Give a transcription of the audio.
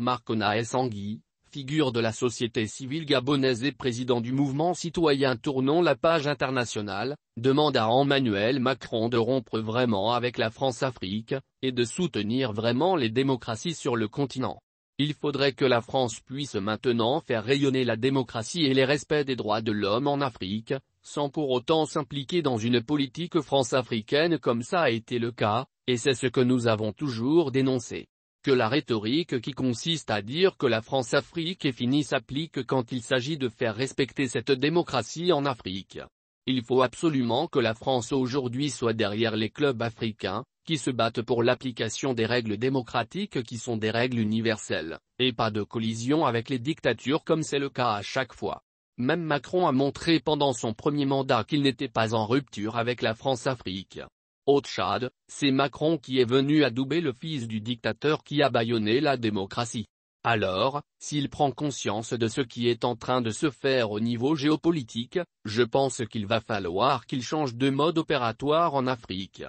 Marcona Sangui, figure de la société civile gabonaise et président du mouvement citoyen Tournons la page internationale, demande à Emmanuel Macron de rompre vraiment avec la France-Afrique, et de soutenir vraiment les démocraties sur le continent. Il faudrait que la France puisse maintenant faire rayonner la démocratie et les respects des droits de l'homme en Afrique, sans pour autant s'impliquer dans une politique france-africaine comme ça a été le cas, et c'est ce que nous avons toujours dénoncé que la rhétorique qui consiste à dire que la France-Afrique est finie s'applique quand il s'agit de faire respecter cette démocratie en Afrique. Il faut absolument que la France aujourd'hui soit derrière les clubs africains, qui se battent pour l'application des règles démocratiques qui sont des règles universelles, et pas de collision avec les dictatures comme c'est le cas à chaque fois. Même Macron a montré pendant son premier mandat qu'il n'était pas en rupture avec la France-Afrique. Au Tchad, c'est Macron qui est venu adouber le fils du dictateur qui a bâillonné la démocratie. Alors, s'il prend conscience de ce qui est en train de se faire au niveau géopolitique, je pense qu'il va falloir qu'il change de mode opératoire en Afrique.